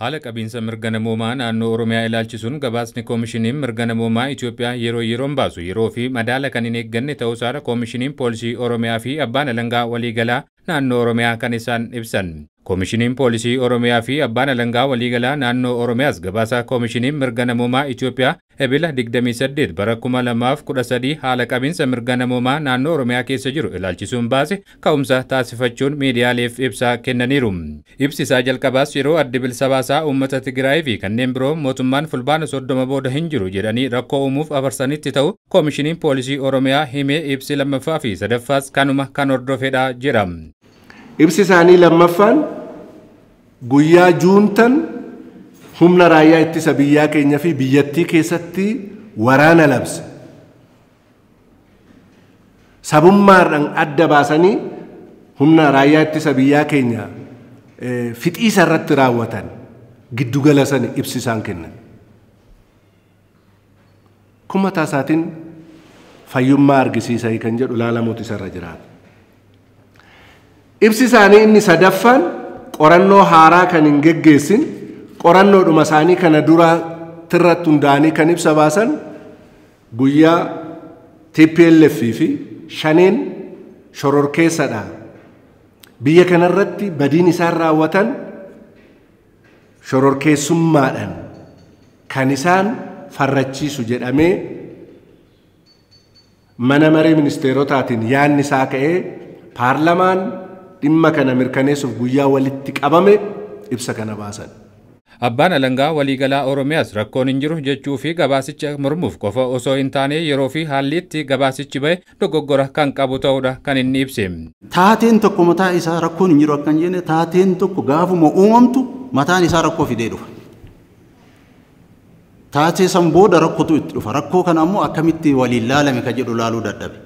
Haala qabiinsa mirga namoomaa naannoo Oromiyaa ilaalchisuun gabaasni koomishiniin mirga namoomaa Itoophiyaa yeroo yeroon baasu yeroo fi madaala kan hin eegganne ta'uu isaara koomishiniin poolisii Oromiyaa fi abbaan alangaa waliigalaa naannoo Oromiyaa kan isaan ibsan. Koomishiniin Poolisii Oromiyaa fi Abbaan Alangaa Waliigalaa Naannoo Oromiyaas gabaasa Koomishiniin mirga Muumaa Itoophiyaa ebila 28 bara 2013 haala qabiinsa mirga muumaa naannoo Oromiyaa keessa jiru ilaalchisuun baase ka'umsa taasifachuun miidiyaaleef ibsa kennaniiru. Ibsi isaa jalqabaas yeroo addi bilisa baasaa uummata Tigraay fi kanneen biroo mootummaan fulbaana soddoma booda hin jiru jedhanii rakkoo uumuuf afarsanitti ta'u Koomishiniin Poolisii Oromiyaa himee ibsi lammaffaa fi sadaffaas kanuma kan hordofedha jedha. Ibsi isaanii lammaffaan guyyaa juuntan humna raayyaa ittisa biyyaa keenya fi biyyattii keessatti waraana labse. Sabummaadhaan adda baasanii humna raayyaa ittisa biyyaa keenya fixiisa irratti raawwatan giddu galasan ibsisaan kennan. Kuma taasaatiin fayyummaa argisiisanii kan jedhu laala mootisarra jiraata. Ibsi isaanii inni sadaffaan qorannoo haaraa kan hin geggeessin qorannoo dhuma isaanii kana dura tirratti hundaanii kan ibsa baasan guyyaa TPLF fi shaneen shororkeessadha. Biyya kanarratti badiin isaan raawwatan shororkeessummaadhaan kan isaan farrachiisu jedhamee mana maree ministeerotaatiin yaanni isaa ka'ee paarlamaan dhimma kana mirkaneessuuf guyyaa walitti qabame ibsa kana baasan. Abbaan alangaa waliigalaa Oromiyaas rakkoon hin jiru jechuu fi gabaasicha mormuuf qofa osoo hin taane yeroo fi haalliitti gabaasichi bahe dogoggora kan qabu ta'uudha kan inni ibse. Taateen tokko mataa isaa rakkoon hin jiru akkan jenne taateen tokko gaafuma uumamtu mataan isaa rakkoo fidee dhufa. Taatee san booda rakkotu itti dhufa rakkoo kana ammoo akkamitti waliin laalame ka jedhu laaluu dadhabe.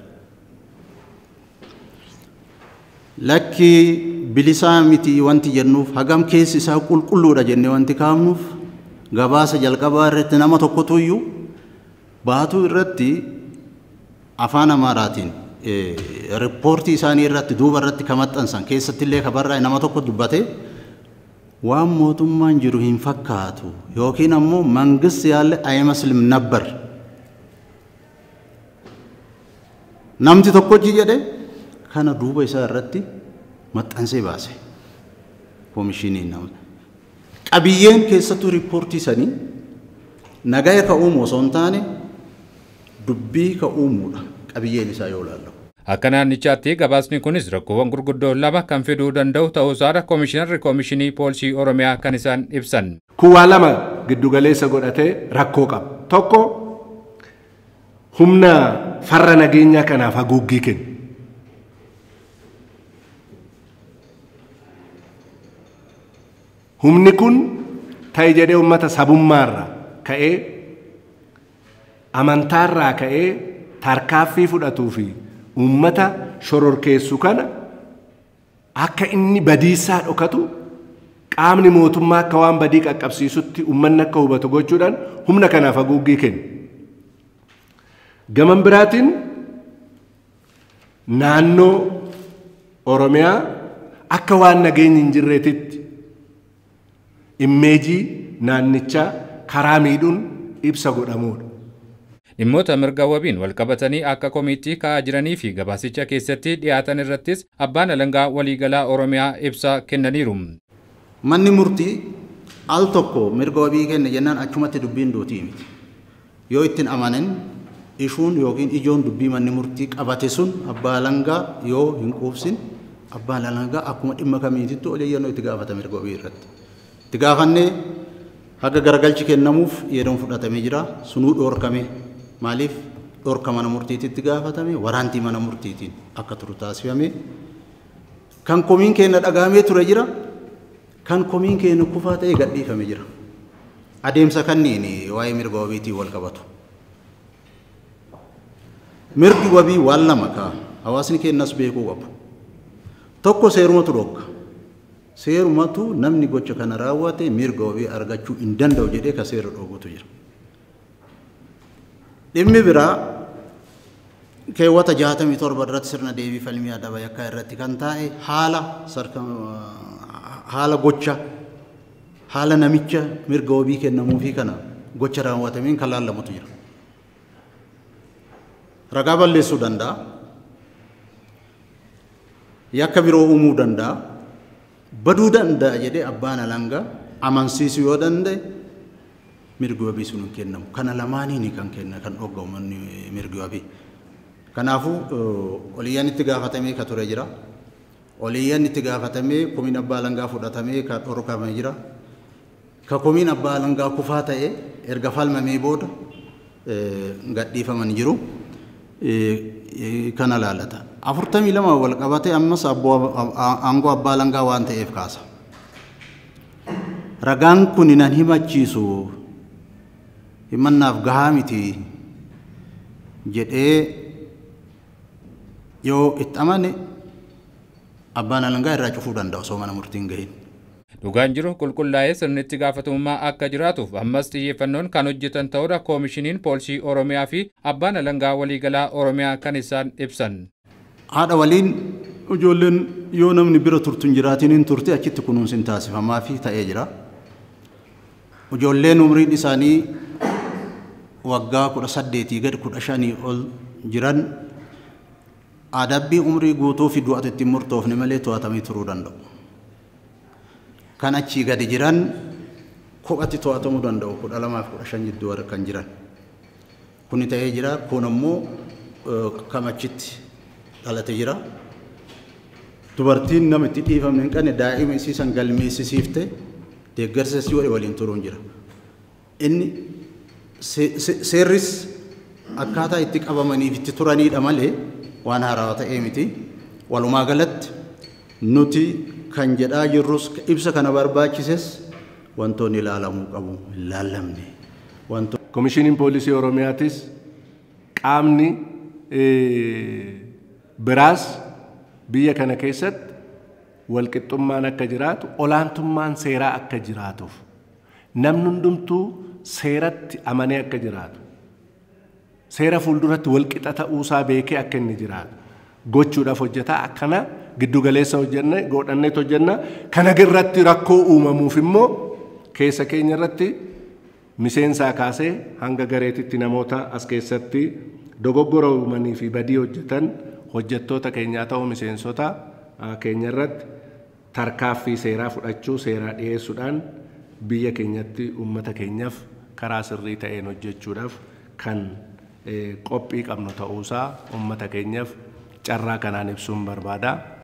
lakki bilisaa miti wanti jennuuf hagam keessi isaa qulqulluudha jennee wanti kaafnuuf gabaasa jalqabaa irratti nama tokko iyyuu baatuu irratti afaan amaaraatiin ripoortii isaanii irratti duuba irratti kamaxxansan keessattillee kabarraa nama tokko dubbate waan mootummaan jiru hin fakkaatu yookiin ammoo mangisti yaalle ayma silim nabbar namti tokkochi jedhe kana duuba isaa irratti maxxansee baase koomishiniin nama. Qabiyyeen keessattuu riippoortii sanii nagaya ka'uumu osoo hin taane dubbii ka'uumuudha qabiyyeen isaa yoo ilaallamu. Akka naannichaatti gabaasni kunis rakkoowwan gurguddoo lama kan fiduu danda'u ta'uusaadha koomishinarri koomishinii poolisii Oromiyaa kan isaan ibsan. Kuwaa lama giddugaleessa godhatee rakkoo qaba. Tokko humna farra nageenyaa kanaaf haguuggii kenna. Humni kun ta'e jedhee uummata sabummaarraa ka'ee amantaarraa ka'ee tarkaaffii fudhatuu fi uummata shororkeessu kana akka inni badiisaa dhokatu qaamni mootummaa akka waan badii qaqqabsiisutti uummanni akka hubatu gochuudhaan humna kanaaf haguuggii kenna. Gaman biraatiin naannoo Oromiyaa akka waan nageenyi hin jirreetitti immeejii naannichaa karaa miidhuun ibsa godhamudha. Dhimmoota mirga wabiin walqabatanii akka komiitii ka'aa jiranii fi gabaasicha keessatti dhiyaatan irrattis abbaan alangaa waliigalaa Oromiyaa ibsa kennaniiru. Manni murtii al tokko mirga wabii kenne jennaan achumatti dubbiin duutii miti. Yoo ittiin amanan ishuun yookiin ijoon dubbii manni murtii qabate sun abbaa alangaa yoo hin quufsin abbaan alangaa akkuma dhimma kamiitittu oleeyyannoo itti gaafata mirga wabii irratti. itti gaafannee haga garagalchi kennamuuf yeroon fudhatamee jira sunuu dhoorkame maaliif dhoorka mana murtiitiitti gaafatame waraantii mana murtiitiin akka turu taasifame kan komiin keenya dhagaamee ture jira kan komiin keenya kufaa ta'e gadhiifame jira adeemsa kanneen waa'ee mirga wabiitiin wal qabatu mirgi wabii waan lama kaa hawaasni keenyas beekuu qabu tokko seerumatu dhokka seerumatu namni gocha kana raawwate mirga wabii argachuu hin danda'u jedhee ka seera dhoogutu jira dhimmi biraa keewwata jaatamii torba irratti sirna deebii falmii adaba yakkaa irratti kan taa'e haala sarka haala gocha haala namicha mirga wabii kennamuufii kana gocha raawwatamiin kan laallamutu jira ragaa balleessuu danda'a yakka biroo uumuu danda'a baduu danda'a jedhee abbaan alangaa amansiisu yoo danda'e mirgi wabii sun hin kennamu. Kana lamaaniini kan kenna kan dhogga uummanni mirgi wabii. Kanaafuu oliyyaan itti gaafatamee ka ture jira. Oliyyaan itti gaafatamee komiin abbaa alangaa fudhatamee ka dhorkame jira. Ka komiin abbaa alangaa kufaa ta'ee erga falmamee booda gadhiifaman jiru. Kana laalata. afurtamii wal qabatee ammas aangoo abbaa langaa waan ta'eef kaasa. Ragaan kun nan himachiisu himannaaf gahaa miti jedhee yoo itti amane abbaan alangaa irraa cufuu danda'a soo mana murtiin gahin. dhugaan jiru qulqullaa'ee sirnitti gaafatamummaa akka jiraatuuf ammas xiyyeeffannoon kan hojjetan ta'udha koomishiniin poolisii oromiyaa fi abbaan alangaa waliigalaa oromiyaa kan isaan ibsan. haadha waliin ijoolleen yoo namni bira turtu hin jiraatiniin turte achitti kunuunsi taasifamaa fi ta'ee jira. Ijoolleen umriin isaanii waggaa kudha saddeetii gad kudha shanii ol jiran adabbii umrii guutuu fi du'ata ittiin murtoofne malee to'atamii turuu danda'u. Kan achii gadi jiran kophatti to'atamuu danda'u kudha lamaa fi kudha shan jidduu kan jiran. Kuni ta'ee jira kun ammoo eh, kam achitti dhalate jira. Dubartiin nama itti dhiifamne hin qabne daa'ima isiisan galmeessisiifte deeggarsa isii waa'ee waliin turuun jira. Inni seerris akkaataa itti qabamaniif itti turanidha malee waan haaraa ta'ee miti. Walumaa galatti nuti kan jedhaa jirrus ibsa kana barbaachises wantoonni ilaalamuu qabu hin laallamne. Komishiniin poolisii Oromiyaatis qaamni Biraas biyya kana keessatti walqixxummaan akka jiraatu olaantummaan seeraa akka jiraatuuf namni hundumtuu seeratti amanee akka jiraatu seera fuulduratti walqixa ta'uusaa beekee akka inni jiraatu gochuudhaaf hojjetaa akkana giddugaleessa hojjenna godhanneet hojjenna kana irratti rakkoo uumamuuf immoo keessa keenya irratti miseensaa kaasee hanga gareetitti namoota as keessatti dogoggora uumanii fi badii hojjetan hojjettoota keenyaa ta'uu miseensota keenya irratti tarkaaffii seeraa fudhachuu seeraa dhiyeessuudhaan biyya keenyatti uummata keenyaaf karaa sirrii ta'een hojjechuudhaaf kan qophii qabnu ta'uusaa uummata keenyaaf carraa kanaan ibsuun barbaada.